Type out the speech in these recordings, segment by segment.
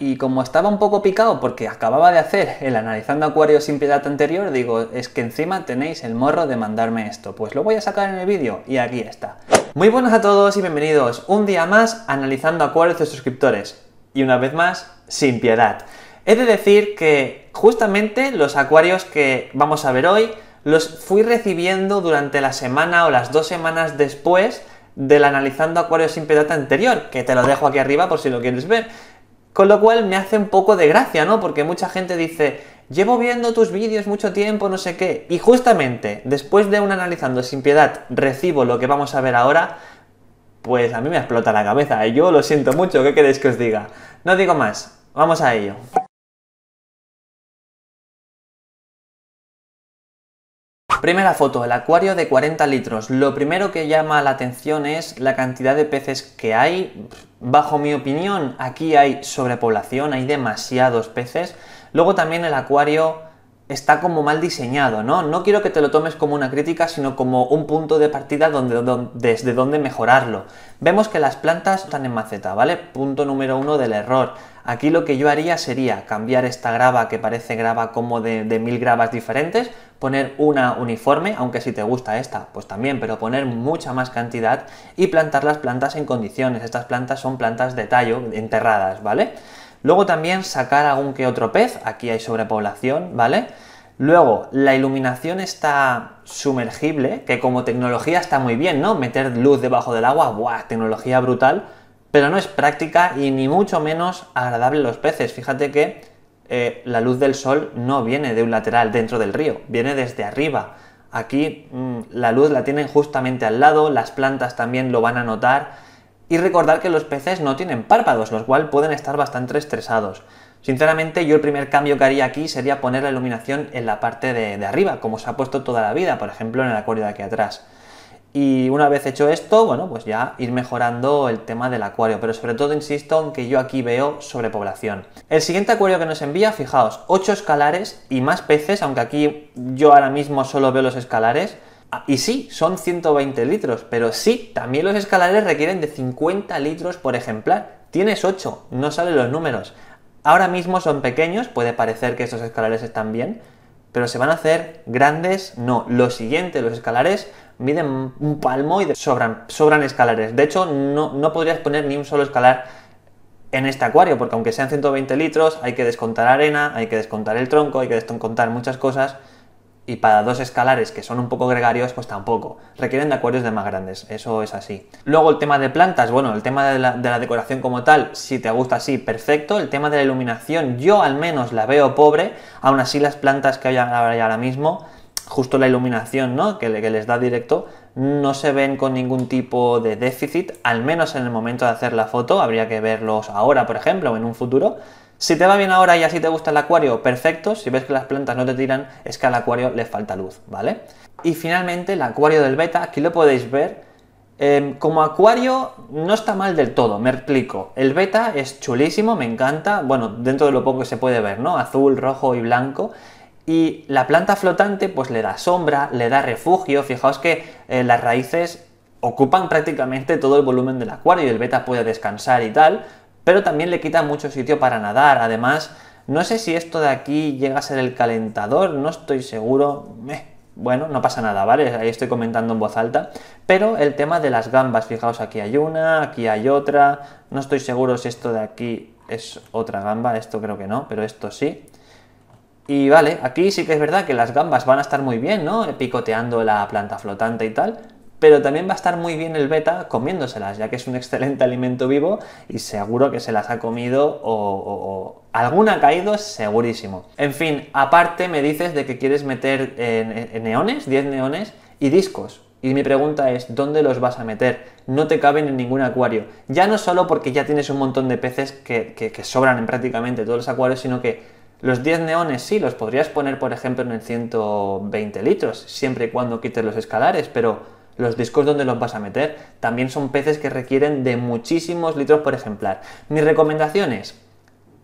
Y como estaba un poco picado porque acababa de hacer el analizando acuarios sin piedad anterior, digo, es que encima tenéis el morro de mandarme esto. Pues lo voy a sacar en el vídeo y aquí está. Muy buenos a todos y bienvenidos un día más analizando acuarios de suscriptores. Y una vez más, sin piedad. He de decir que justamente los acuarios que vamos a ver hoy los fui recibiendo durante la semana o las dos semanas después del analizando acuarios sin piedad anterior, que te lo dejo aquí arriba por si lo quieres ver. Con lo cual me hace un poco de gracia, ¿no? Porque mucha gente dice, llevo viendo tus vídeos mucho tiempo, no sé qué. Y justamente, después de un analizando sin piedad, recibo lo que vamos a ver ahora, pues a mí me explota la cabeza. Y yo lo siento mucho, ¿qué queréis que os diga? No digo más, vamos a ello. Primera foto, el acuario de 40 litros. Lo primero que llama la atención es la cantidad de peces que hay. Bajo mi opinión, aquí hay sobrepoblación, hay demasiados peces. Luego también el acuario está como mal diseñado, ¿no? No quiero que te lo tomes como una crítica, sino como un punto de partida donde, desde donde mejorarlo. Vemos que las plantas están en maceta, ¿vale? Punto número uno del error. Aquí lo que yo haría sería cambiar esta grava que parece grava como de, de mil gravas diferentes, poner una uniforme, aunque si te gusta esta, pues también, pero poner mucha más cantidad y plantar las plantas en condiciones. Estas plantas son plantas de tallo enterradas, ¿vale? Luego también sacar algún que otro pez, aquí hay sobrepoblación, ¿vale? Luego, la iluminación está sumergible, que como tecnología está muy bien, ¿no? Meter luz debajo del agua, ¡buah! Tecnología brutal, pero no es práctica y ni mucho menos agradable a los peces. Fíjate que eh, la luz del sol no viene de un lateral dentro del río, viene desde arriba. Aquí mm, la luz la tienen justamente al lado, las plantas también lo van a notar y recordar que los peces no tienen párpados, los cual pueden estar bastante estresados. Sinceramente, yo el primer cambio que haría aquí sería poner la iluminación en la parte de, de arriba, como se ha puesto toda la vida, por ejemplo, en el acuario de aquí atrás. Y una vez hecho esto, bueno, pues ya ir mejorando el tema del acuario, pero sobre todo insisto en que yo aquí veo sobrepoblación. El siguiente acuario que nos envía, fijaos, 8 escalares y más peces, aunque aquí yo ahora mismo solo veo los escalares, Ah, y sí, son 120 litros, pero sí, también los escalares requieren de 50 litros por ejemplar. Tienes 8, no salen los números. Ahora mismo son pequeños, puede parecer que estos escalares están bien, pero se van a hacer grandes, no. Lo siguiente, los escalares miden un palmo y sobran, escalares. De hecho, no, no podrías poner ni un solo escalar en este acuario, porque aunque sean 120 litros, hay que descontar arena, hay que descontar el tronco, hay que descontar muchas cosas y para dos escalares que son un poco gregarios, pues tampoco. Requieren de acuarios de más grandes, eso es así. Luego el tema de plantas, bueno, el tema de la, decoración como tal, si te gusta así, perfecto. El tema de la iluminación, yo al menos la veo pobre, aún así las plantas que hay ahora mismo, justo la iluminación, ¿no? Que, que les da directo, no se ven con ningún tipo de déficit, al menos en el momento de hacer la foto, habría que verlos ahora, por ejemplo, o en un futuro si te va bien ahora y así te gusta el acuario, perfecto. Si ves que las plantas no te tiran, es que al acuario le falta luz, ¿vale? Y finalmente el acuario del beta, aquí lo podéis ver. Em, como acuario no está mal del todo, me explico. El beta es chulísimo, me encanta, bueno, dentro de lo poco que se puede ver, ¿no? Azul, rojo y blanco. Y la planta flotante pues le da sombra, le da refugio, fijaos que eh, las raíces ocupan prácticamente todo el volumen del acuario y el beta puede descansar y tal, pero también le quita mucho sitio para nadar. Además, no sé si esto de aquí llega a ser el calentador, no estoy seguro. Eh, bueno, no pasa nada, ¿vale? Ahí estoy comentando en voz alta. Pero el tema de las gambas, fijaos, aquí hay una, aquí hay otra. No estoy seguro si esto de aquí es otra gamba, esto creo que no, pero esto sí. Y vale, aquí sí que es verdad que las gambas van a estar muy bien, ¿no? Picoteando la planta flotante y tal, pero también va a estar muy bien el beta comiéndoselas, ya que es un excelente alimento vivo y seguro que se las ha comido o, alguna ha caído segurísimo. En fin, aparte me dices de que quieres meter eh, neones, 10 neones y discos. Y mi pregunta es, ¿dónde los vas a meter? No te caben en ningún acuario. Ya no solo porque ya tienes un montón de peces que, que sobran en prácticamente todos los acuarios, sino que los 10 neones sí, los podrías poner por ejemplo en el 120 litros, siempre y cuando quites los escalares, pero los discos donde los vas a meter. También son peces que requieren de muchísimos litros por ejemplar. Mi recomendación es,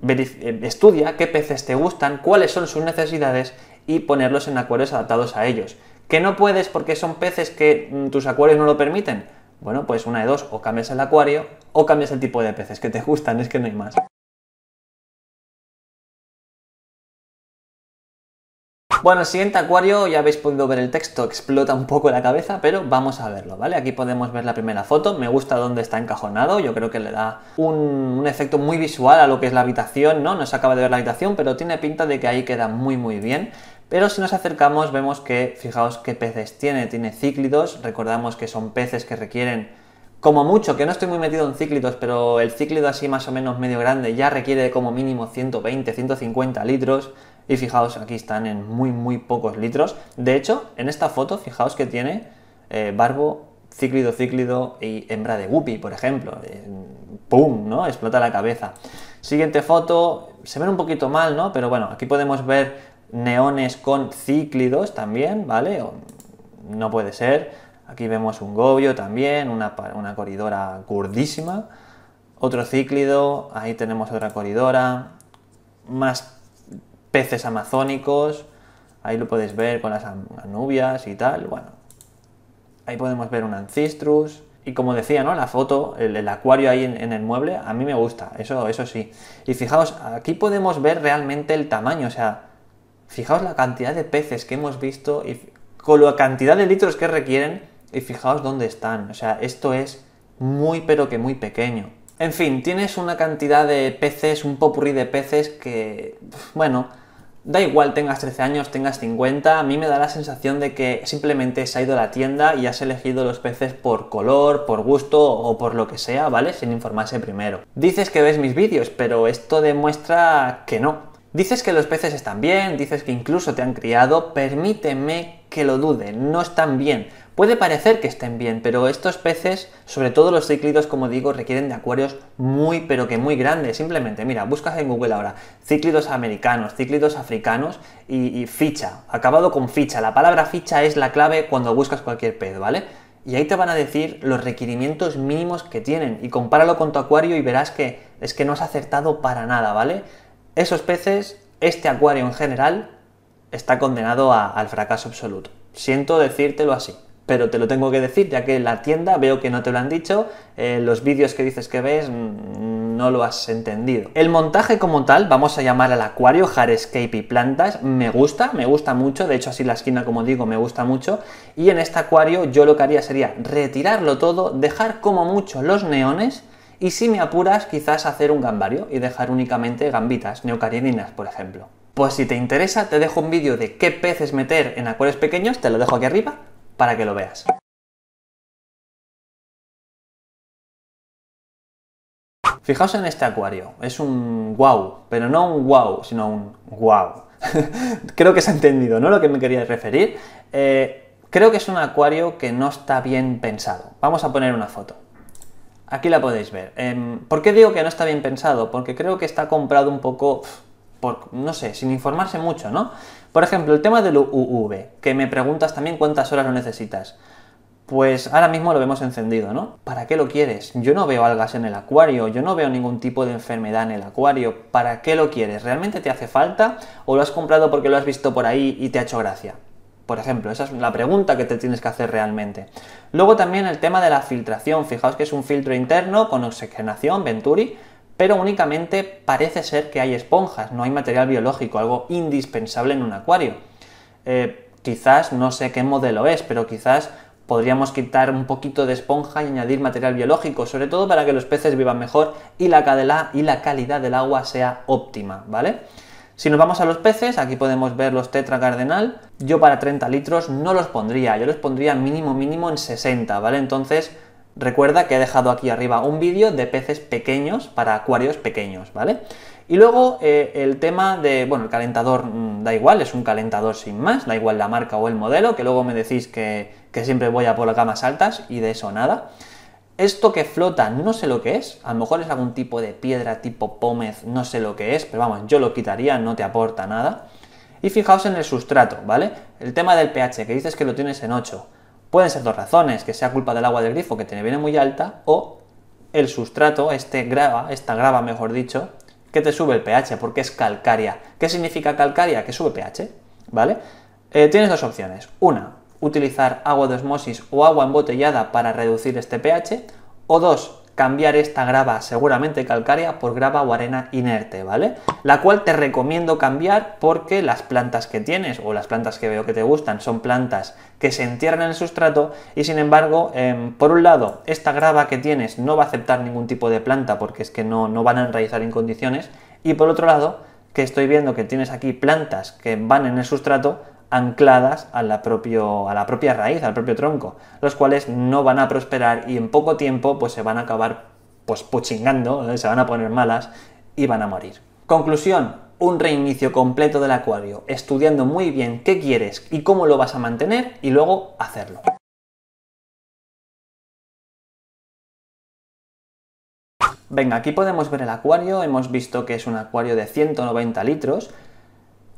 eh, estudia qué peces te gustan, cuáles son sus necesidades y ponerlos en acuarios adaptados a ellos. ¿Que no puedes porque son peces que mm, tus acuarios no lo permiten? Bueno, pues una de dos, o cambias el acuario o cambias el tipo de peces que te gustan, es que no hay más. Bueno, el siguiente acuario, ya habéis podido ver el texto, explota un poco la cabeza, pero vamos a verlo, ¿vale? Aquí podemos ver la primera foto, me gusta dónde está encajonado, yo creo que le da un, un efecto muy visual a lo que es la habitación, ¿no? No se acaba de ver la habitación, pero tiene pinta de que ahí queda muy muy bien. Pero si nos acercamos vemos que, fijaos qué peces tiene, tiene cíclidos, recordamos que son peces que requieren como mucho, que no estoy muy metido en cíclidos, pero el cíclido así más o menos medio grande ya requiere como mínimo 120, 150 litros, y fijaos, aquí están en muy, muy pocos litros. De hecho, en esta foto, fijaos que tiene eh, barbo, cíclido, cíclido y hembra de guppy, por ejemplo. Eh, ¡Pum! ¿no? Explota la cabeza. Siguiente foto, se ve un poquito mal, ¿no? Pero bueno, aquí podemos ver neones con cíclidos también, ¿vale? no puede ser. Aquí vemos un gobio también, una, una coridora gordísima. Otro cíclido, ahí tenemos otra coridora. Más peces amazónicos, ahí lo podéis ver con las anubias y tal, bueno. Ahí podemos ver un ancistrus, y como decía, ¿no? La foto, el, acuario ahí en, el mueble, a mí me gusta, eso, eso sí. Y fijaos, aquí podemos ver realmente el tamaño, o sea, fijaos la cantidad de peces que hemos visto y con la cantidad de litros que requieren y fijaos dónde están, o sea, esto es muy pero que muy pequeño. En fin, tienes una cantidad de peces, un popurrí de peces que, bueno, Da igual tengas 13 años, tengas 50, a mí me da la sensación de que simplemente se ha ido a la tienda y has elegido los peces por color, por gusto o por lo que sea, ¿vale? Sin informarse primero. Dices que ves mis vídeos, pero esto demuestra que no. Dices que los peces están bien, dices que incluso te han criado, permíteme que lo dude, no están bien Puede parecer que estén bien, pero estos peces, sobre todo los cíclidos, como digo, requieren de acuarios muy, pero que muy grandes. Simplemente, mira, buscas en Google ahora cíclidos americanos, cíclidos africanos y, ficha, acabado con ficha. La palabra ficha es la clave cuando buscas cualquier pez, ¿vale? y ahí te van a decir los requerimientos mínimos que tienen y compáralo con tu acuario y verás que es que no has acertado para nada, ¿vale? Esos peces, este acuario en general, está condenado al fracaso absoluto. Siento decírtelo así pero te lo tengo que decir ya que en la tienda veo que no te lo han dicho, eh, los vídeos que dices que ves mm, mm, no lo has entendido. El montaje como tal, vamos a llamar al acuario Hardscape y plantas, me gusta, me gusta mucho, de hecho así la esquina como digo me gusta mucho, y en este acuario yo lo que haría sería retirarlo todo, dejar como mucho los neones, y si me apuras quizás hacer un gambario y dejar únicamente gambitas, neocaridinas por ejemplo. Pues si te interesa, te dejo un vídeo de qué peces meter en acuarios pequeños, te lo dejo aquí arriba, para que lo veas. Fijaos en este acuario, es un wow, pero no un wow, sino un wow. creo que se ha entendido, ¿no? Lo que me quería referir. Eh, creo que es un acuario que no está bien pensado. Vamos a poner una foto. Aquí la podéis ver. Em, ¿Por qué digo que no está bien pensado? Porque creo que está comprado un poco, por, no sé, sin informarse mucho, ¿no? Por ejemplo, el tema del UV, que me preguntas también cuántas horas lo necesitas. Pues ahora mismo lo vemos encendido, ¿no? ¿Para qué lo quieres? Yo no veo algas en el acuario, yo no veo ningún tipo de enfermedad en el acuario. ¿Para qué lo quieres? ¿Realmente te hace falta o lo has comprado porque lo has visto por ahí y te ha hecho gracia? Por ejemplo, esa es la pregunta que te tienes que hacer realmente. Luego también el tema de la filtración. Fijaos que es un filtro interno con oxigenación, Venturi, pero únicamente parece ser que hay esponjas, no hay material biológico, algo indispensable en un acuario. Eh, quizás, no sé qué modelo es, pero quizás podríamos quitar un poquito de esponja y añadir material biológico, sobre todo para que los peces vivan mejor y la, cadela, y la calidad del agua sea óptima, ¿vale? Si nos vamos a los peces, aquí podemos ver los tetra cardenal. Yo para 30 litros no los pondría, yo los pondría mínimo mínimo en 60, ¿vale? Entonces Recuerda que he dejado aquí arriba un vídeo de peces pequeños para acuarios pequeños, ¿vale? Y luego eh, el tema de, bueno, el calentador mm, da igual, es un calentador sin más, da igual la marca o el modelo, que luego me decís que, que siempre voy a por las gamas altas y de eso nada. Esto que flota no sé lo que es, a lo mejor es algún tipo de piedra tipo pómez, no sé lo que es, pero vamos, yo lo quitaría, no te aporta nada. Y fijaos en el sustrato, ¿vale? El tema del pH, que dices que lo tienes en 8. Pueden ser dos razones, que sea culpa del agua del grifo que te viene muy alta o el sustrato, este grava, esta grava mejor dicho, que te sube el pH porque es calcárea. ¿Qué significa calcárea? Que sube pH, ¿vale? Eh, tienes dos opciones. Una, utilizar agua de osmosis o agua embotellada para reducir este pH. O dos, cambiar esta grava seguramente calcárea por grava o arena inerte, ¿vale? La cual te recomiendo cambiar porque las plantas que tienes o las plantas que veo que te gustan son plantas que se entierran en el sustrato y sin embargo, em, por un lado, esta grava que tienes no va a aceptar ningún tipo de planta porque es que no, no van a enraizar en condiciones y por otro lado, que estoy viendo que tienes aquí plantas que van en el sustrato ancladas a la, a la propia raíz, al propio tronco, los cuales no van a prosperar y en poco tiempo pues se van a acabar pues puchingando, ¿eh? se van a poner malas y van a morir. Conclusión, un reinicio completo del acuario, estudiando muy bien qué quieres y cómo lo vas a mantener y luego hacerlo. Venga, aquí podemos ver el acuario, hemos visto que es un acuario de 190 litros,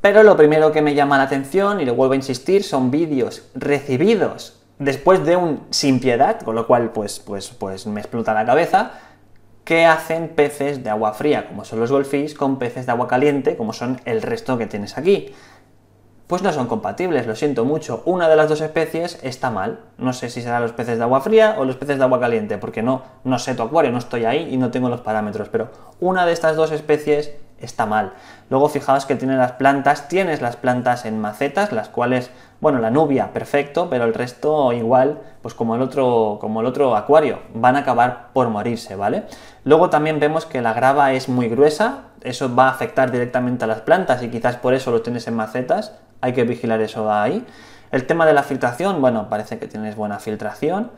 pero lo primero que me llama la atención, y lo vuelvo a insistir, son vídeos recibidos después de un sin piedad, con lo cual pues, pues, pues me explota la cabeza, que hacen peces de agua fría, como son los goldfish, con peces de agua caliente, como son el resto que tienes aquí. Pues no son compatibles, lo siento mucho. Una de las dos especies está mal. No sé si serán los peces de agua fría o los peces de agua caliente, porque no, no sé tu acuario, no estoy ahí y no tengo los parámetros. Pero una de estas dos especies está mal. Luego fijaos que tiene las plantas, tienes las plantas en macetas, las cuales, bueno, la nubia, perfecto, pero el resto igual, pues como el otro, como el otro acuario, van a acabar por morirse, ¿vale? Luego también vemos que la grava es muy gruesa, eso va a afectar directamente a las plantas y quizás por eso lo tienes en macetas, hay que vigilar eso ahí. El tema de la filtración, bueno, parece que tienes buena filtración.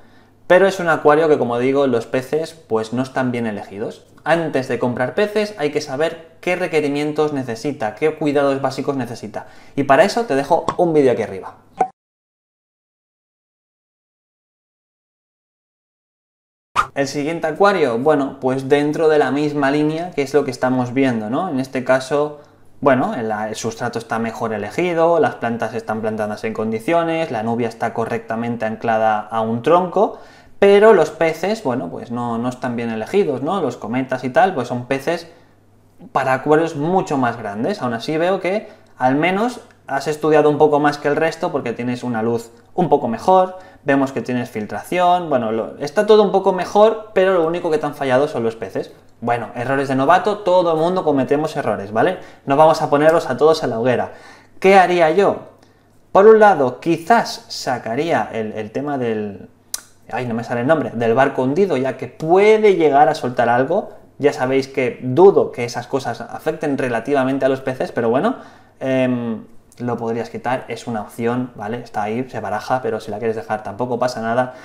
Pero es un acuario que, como digo, los peces pues no están bien elegidos. Antes de comprar peces hay que saber qué requerimientos necesita, qué cuidados básicos necesita. Y para eso te dejo un vídeo aquí arriba. El siguiente acuario, bueno, pues dentro de la misma línea que es lo que estamos viendo, ¿no? En este caso, bueno, el, el, sustrato está mejor elegido, las plantas están plantadas en condiciones, la nubia está correctamente anclada a un tronco pero los peces, bueno, pues no, no están bien elegidos, ¿no? Los cometas y tal, pues son peces para acuarios mucho más grandes. Aún así veo que al menos has estudiado un poco más que el resto porque tienes una luz un poco mejor, vemos que tienes filtración, bueno, está todo un poco mejor, pero lo único que te han fallado son los peces. Bueno, errores de novato, todo el mundo cometemos errores, ¿vale? No vamos a ponerlos a todos a la hoguera. ¿Qué haría yo? Por un lado, quizás sacaría el tema del, ay, no me sale el nombre, del barco hundido, ya que puede llegar a soltar algo. Ya sabéis que dudo que esas cosas afecten relativamente a los peces, pero bueno, em, lo podrías quitar, es una opción, ¿vale? Está ahí, se baraja, pero si la quieres dejar tampoco pasa nada.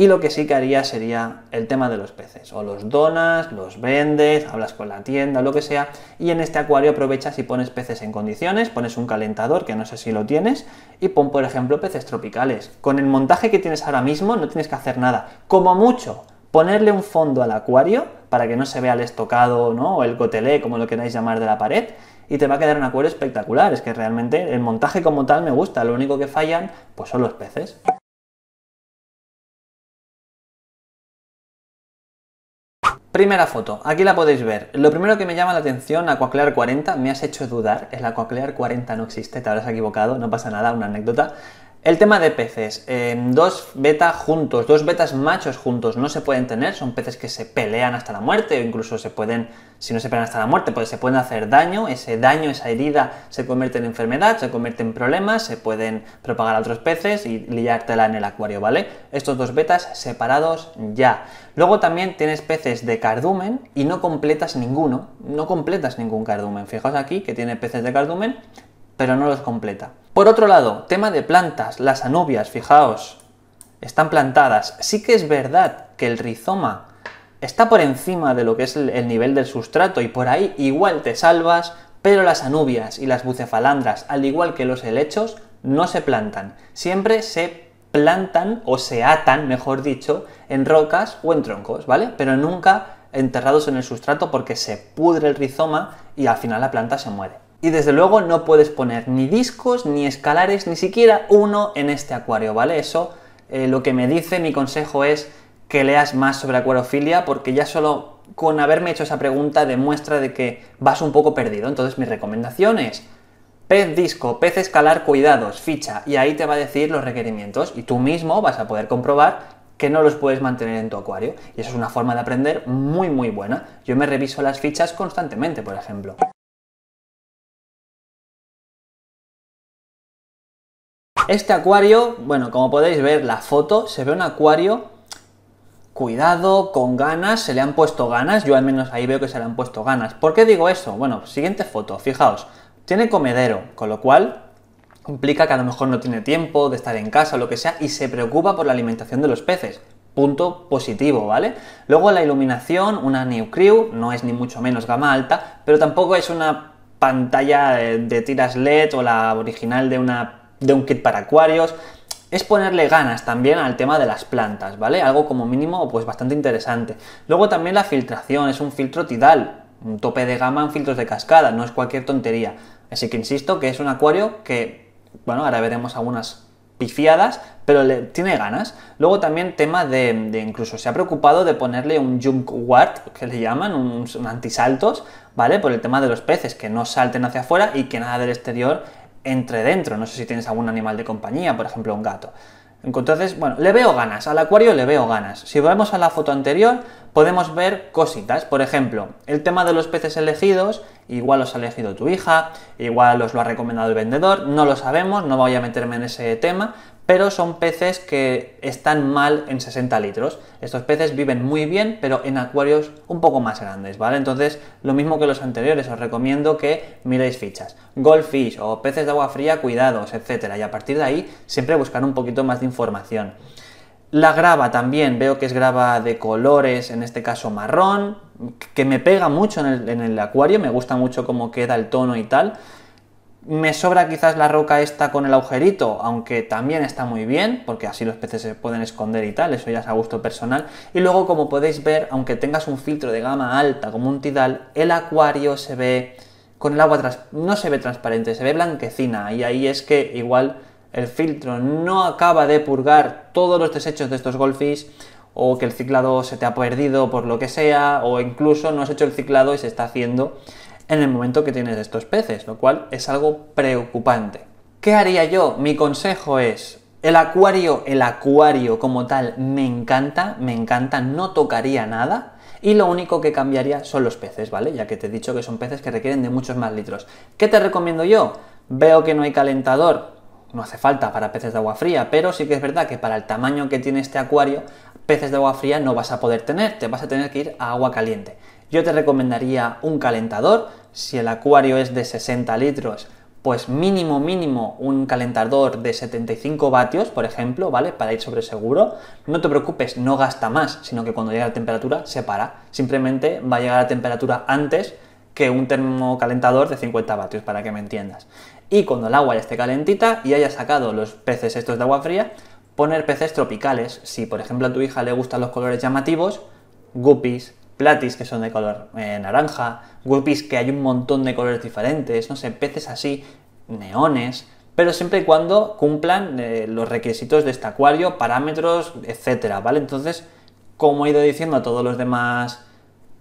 Y lo que sí que haría sería el tema de los peces. O los donas, los vendes, hablas con la tienda, lo que sea. Y en este acuario aprovechas y pones peces en condiciones, pones un calentador, que no sé si lo tienes, y pon, por ejemplo, peces tropicales. Con el montaje que tienes ahora mismo no tienes que hacer nada. Como mucho, ponerle un fondo al acuario para que no se vea el estocado ¿no? o el cotelé, como lo queráis llamar, de la pared. Y te va a quedar un acuario espectacular. Es que realmente el montaje como tal me gusta. Lo único que fallan pues son los peces. Primera foto, aquí la podéis ver. Lo primero que me llama la atención, Aquaclear 40, me has hecho dudar, el Aquaclear 40 no existe, te habrás equivocado, no pasa nada, una anécdota. El tema de peces, dos betas juntos, dos betas machos juntos no se pueden tener, son peces que se pelean hasta la muerte o incluso se pueden, si no se pelean hasta la muerte, pues se pueden hacer daño, ese daño, esa herida se convierte en enfermedad, se convierte en problemas, se pueden propagar a otros peces y liártela en el acuario, ¿vale? Estos dos betas separados ya. Luego también tienes peces de cardumen y no completas ninguno, no completas ningún cardumen. Fijaos aquí que tiene peces de cardumen, pero no los completa. Por otro lado, tema de plantas, las anubias, fijaos, están plantadas. Sí que es verdad que el rizoma está por encima de lo que es el, nivel del sustrato y por ahí igual te salvas, pero las anubias y las bucefalandras, al igual que los helechos, no se plantan. Siempre se plantan o se atan, mejor dicho, en rocas o en troncos, ¿vale? Pero nunca enterrados en el sustrato porque se pudre el rizoma y al final la planta se muere. Y desde luego no puedes poner ni discos, ni escalares, ni siquiera uno en este acuario, ¿vale? Eso eh, lo que me dice mi consejo es que leas más sobre acuariofilia porque ya solo con haberme hecho esa pregunta demuestra de que vas un poco perdido. Entonces mi recomendación es pez disco, pez escalar, cuidados, ficha y ahí te va a decir los requerimientos y tú mismo vas a poder comprobar que no los puedes mantener en tu acuario. Y eso es una forma de aprender muy muy buena. Yo me reviso las fichas constantemente, por ejemplo. Este acuario, bueno, como podéis ver la foto, se ve un acuario cuidado, con ganas, se le han puesto ganas, yo al menos ahí veo que se le han puesto ganas. ¿Por qué digo eso? Bueno, siguiente foto, fijaos, tiene comedero, con lo cual implica que a lo mejor no tiene tiempo de estar en casa o lo que sea y se preocupa por la alimentación de los peces. Punto positivo, ¿vale? Luego la iluminación, una New Crew, no es ni mucho menos gama alta, pero tampoco es una pantalla de, eh, de tiras LED o la original de una de un kit para acuarios, es ponerle ganas también al tema de las plantas, ¿vale? Algo como mínimo pues bastante interesante. Luego también la filtración, es un filtro tidal, un tope de gama en filtros de cascada, no es cualquier tontería. Así que insisto que es un acuario que, bueno, ahora veremos algunas pifiadas, pero le, tiene ganas. Luego también tema de, incluso se ha preocupado de ponerle un Junk ward, que le llaman, un, un antisaltos, ¿vale? Por el tema de los peces, que no salten hacia afuera y que nada del exterior entre dentro. No sé si tienes algún animal de compañía, por ejemplo, un gato. Entonces, bueno, le veo ganas, al acuario le veo ganas. Si volvemos a la foto anterior, podemos ver cositas. Por ejemplo, el tema de los peces elegidos, igual los ha elegido tu hija, igual os lo ha recomendado el vendedor, no lo sabemos, no voy a meterme en ese tema, pero son peces que están mal en 60 litros. Estos peces viven muy bien, pero en acuarios un poco más grandes, ¿vale? Entonces, lo mismo que los anteriores, os recomiendo que miréis fichas. Goldfish o peces de agua fría, cuidados, etcétera. Y a partir de ahí, siempre buscar un poquito más de información. La grava también, veo que es grava de colores, en este caso marrón, que me pega mucho en el, en el, acuario, me gusta mucho cómo queda el tono y tal. Me sobra quizás la roca esta con el agujerito, aunque también está muy bien, porque así los peces se pueden esconder y tal, eso ya es a gusto personal. Y luego, como podéis ver, aunque tengas un filtro de gama alta como un Tidal, el acuario se ve con el agua, no se ve transparente, se ve blanquecina. Y ahí es que igual el filtro no acaba de purgar todos los desechos de estos golfis, o que el ciclado se te ha perdido por lo que sea, o incluso no has hecho el ciclado y se está haciendo en el momento que tienes estos peces, lo cual es algo preocupante. ¿Qué haría yo? Mi consejo es, el acuario, el acuario como tal me encanta, me encanta, no tocaría nada y lo único que cambiaría son los peces, ¿vale? Ya que te he dicho que son peces que requieren de muchos más litros. ¿Qué te recomiendo yo? Veo que no hay calentador, no hace falta para peces de agua fría, pero sí que es verdad que para el tamaño que tiene este acuario, peces de agua fría no vas a poder tener, te vas a tener que ir a agua caliente. Yo te recomendaría un calentador, si el acuario es de 60 litros, pues mínimo, mínimo un calentador de 75 vatios, por ejemplo, ¿vale? Para ir sobre seguro. No te preocupes, no gasta más, sino que cuando llega la temperatura se para. Simplemente va a llegar a la temperatura antes que un termocalentador de 50 vatios, para que me entiendas. Y cuando el agua ya esté calentita y haya sacado los peces estos de agua fría, poner peces tropicales. Si, por ejemplo, a tu hija le gustan los colores llamativos, guppies, platis que son de color eh, naranja, guppies que hay un montón de colores diferentes, no sé, peces así, neones, pero siempre y cuando cumplan eh, los requisitos de este acuario, parámetros, etcétera, ¿vale? Entonces, como he ido diciendo a todos los demás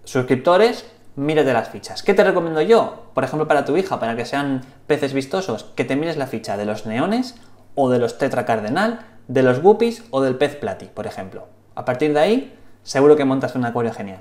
suscriptores, mírate las fichas. ¿Qué te recomiendo yo? Por ejemplo, para tu hija, para que sean peces vistosos, que te mires la ficha de los neones o de los tetracardenal, de los guppies o del pez plati, por ejemplo. A partir de ahí, seguro que montas un acuario genial.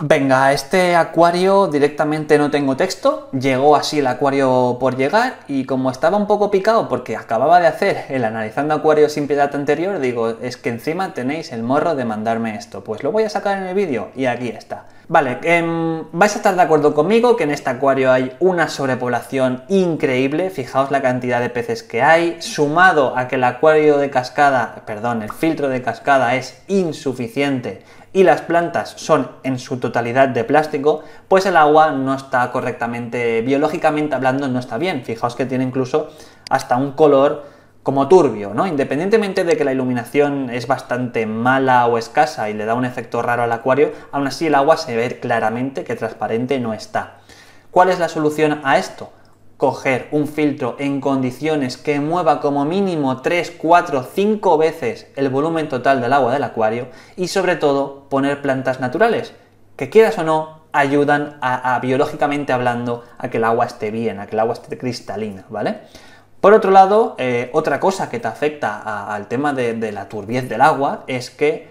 Venga, este acuario directamente no tengo texto, llegó así el acuario por llegar y como estaba un poco picado porque acababa de hacer el analizando acuario sin piedad anterior, digo, es que encima tenéis el morro de mandarme esto, pues lo voy a sacar en el vídeo y aquí está. Vale, em, vais a estar de acuerdo conmigo que en este acuario hay una sobrepoblación increíble, fijaos la cantidad de peces que hay, sumado a que el acuario de cascada, perdón, el filtro de cascada es insuficiente y las plantas son en su totalidad de plástico, pues el agua no está correctamente, biológicamente hablando, no está bien. Fijaos que tiene incluso hasta un color como turbio, ¿no? Independientemente de que la iluminación es bastante mala o escasa y le da un efecto raro al acuario, aún así el agua se ve claramente que transparente no está. ¿Cuál es la solución a esto? Coger un filtro en condiciones que mueva como mínimo 3, 4, 5 veces el volumen total del agua del acuario y sobre todo poner plantas naturales, que quieras o no, ayudan a biológicamente hablando a que el agua esté bien, a que el agua esté cristalina, ¿vale? Por otro lado, eh, otra cosa que te afecta al tema de, la turbidez del agua es que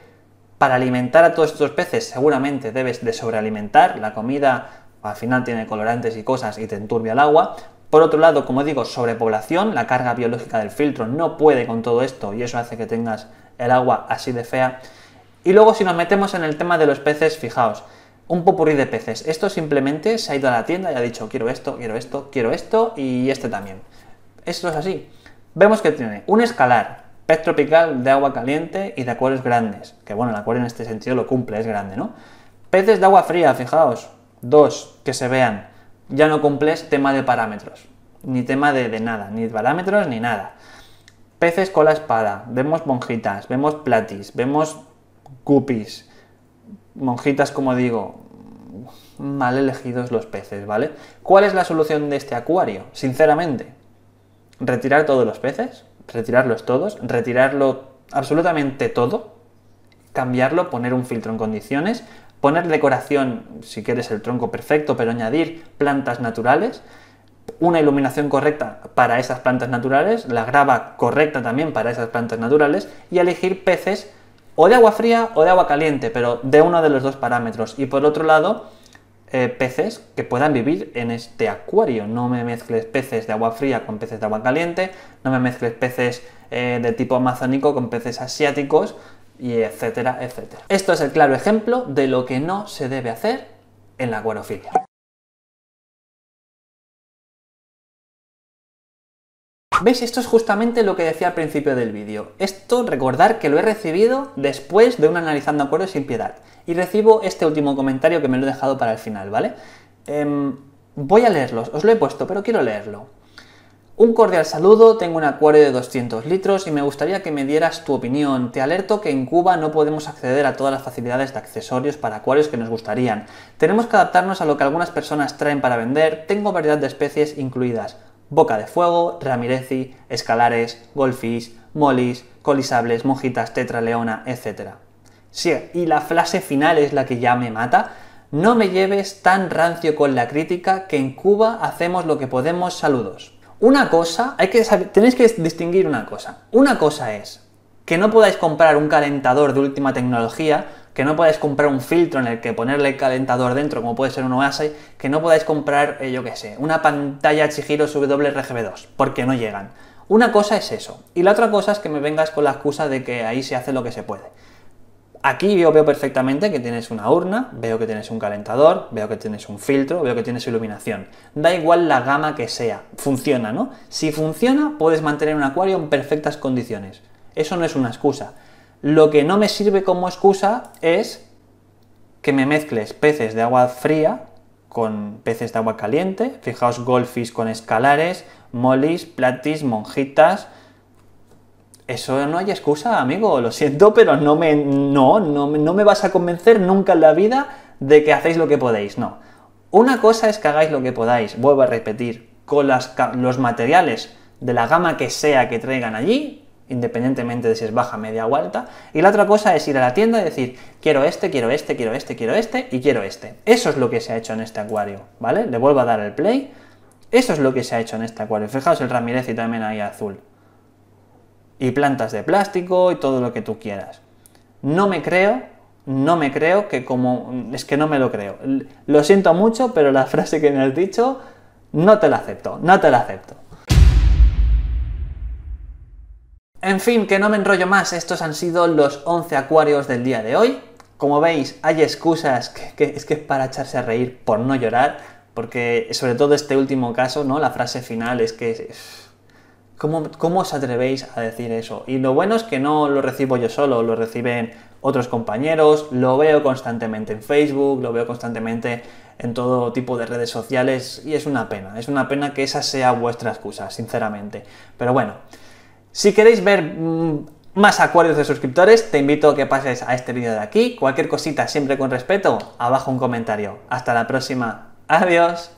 para alimentar a todos estos peces seguramente debes de sobrealimentar, la comida al final tiene colorantes y cosas y te enturbia el agua. Por otro lado, como digo, sobrepoblación, la carga biológica del filtro no puede con todo esto y eso hace que tengas el agua así de fea. Y luego si nos metemos en el tema de los peces, fijaos, un popurrí de peces. Esto simplemente se ha ido a la tienda y ha dicho quiero esto, quiero esto, quiero esto y este también. Esto es así. Vemos que tiene un escalar, pez tropical de agua caliente y de acuarios grandes, que bueno, el acuario en este sentido lo cumple, es grande, ¿no? Peces de agua fría, fijaos, dos, que se vean, ya no cumples tema de parámetros, ni tema de, nada, ni parámetros ni nada. Peces con la espada, vemos monjitas, vemos platis, vemos guppies, monjitas como digo, mal elegidos los peces, ¿vale? ¿Cuál es la solución de este acuario? Sinceramente, retirar todos los peces, retirarlos todos, retirarlo absolutamente todo, cambiarlo, poner un filtro en condiciones, poner decoración, si quieres el tronco perfecto, pero añadir plantas naturales, una iluminación correcta para esas plantas naturales, la grava correcta también para esas plantas naturales y elegir peces o de agua fría o de agua caliente, pero de uno de los dos parámetros. Y por otro lado, eh, peces que puedan vivir en este acuario. No me mezcles peces de agua fría con peces de agua caliente, no me mezcles peces eh, de tipo amazónico con peces asiáticos, y etcétera, etcétera. Esto es el claro ejemplo de lo que no se debe hacer en la acuariofilia. ¿Veis? Esto es justamente lo que decía al principio del vídeo. Esto, recordar que lo he recibido después de un analizando Acuarios sin piedad. Y recibo este último comentario que me lo he dejado para el final, ¿vale? Em, voy a leerlos, os lo he puesto, pero quiero leerlo. Un cordial saludo, tengo un acuario de 200 litros y me gustaría que me dieras tu opinión. Te alerto que en Cuba no podemos acceder a todas las facilidades de accesorios para acuarios que nos gustarían. Tenemos que adaptarnos a lo que algunas personas traen para vender, tengo variedad de especies incluidas. Boca de Fuego, Ramirezi, Escalares, Golfis, Molis, Colisables, Mojitas, Leona, etc. Sí, y la frase final es la que ya me mata. No me lleves tan rancio con la crítica que en Cuba hacemos lo que podemos, saludos. Una cosa, hay que tenéis que distinguir una cosa. Una cosa es que no podáis comprar un calentador de última tecnología que no podáis comprar un filtro en el que ponerle calentador dentro, como puede ser un Oasis, que no podáis comprar, eh, yo qué sé, una pantalla Chihiro WRGB2, porque no llegan. Una cosa es eso, y la otra cosa es que me vengas con la excusa de que ahí se hace lo que se puede. Aquí yo veo perfectamente que tienes una urna, veo que tienes un calentador, veo que tienes un filtro, veo que tienes iluminación. Da igual la gama que sea, funciona, ¿no? Si funciona, puedes mantener un acuario en perfectas condiciones. Eso no es una excusa. Lo que no me sirve como excusa es que me mezcles peces de agua fría con peces de agua caliente. Fijaos, golfis con escalares, molis, platis, monjitas. Eso no hay excusa, amigo. Lo siento, pero no me, no, no, me vas a convencer nunca en la vida de que hacéis lo que podéis. No. Una cosa es que hagáis lo que podáis. Vuelvo a repetir. Con los materiales de la gama que sea que traigan allí, independientemente de si es baja, media o alta. Y la otra cosa es ir a la tienda y decir, quiero este, quiero este, quiero este, quiero este y quiero este. Eso es lo que se ha hecho en este acuario, ¿vale? Le vuelvo a dar el play. Eso es lo que se ha hecho en este acuario. Fijaos el ramirez y también ahí azul. Y plantas de plástico y todo lo que tú quieras. No me creo, no me creo que como... Es que no me lo creo. Lo siento mucho, pero la frase que me has dicho, no te la acepto, no te la acepto. En fin, que no me enrollo más, estos han sido los 11 acuarios del día de hoy. Como veis, hay excusas que, es que es para echarse a reír por no llorar, porque sobre todo este último caso, ¿no? La frase final es que... Es... ¿Cómo, ¿Cómo, os atrevéis a decir eso? Y lo bueno es que no lo recibo yo solo, lo reciben otros compañeros, lo veo constantemente en Facebook, lo veo constantemente en todo tipo de redes sociales y es una pena, es una pena que esa sea vuestra excusa, sinceramente. Pero bueno. Si queréis ver mm, más acuarios de suscriptores, te invito a que pases a este vídeo de aquí. Cualquier cosita, siempre con respeto, abajo un comentario. Hasta la próxima. Adiós.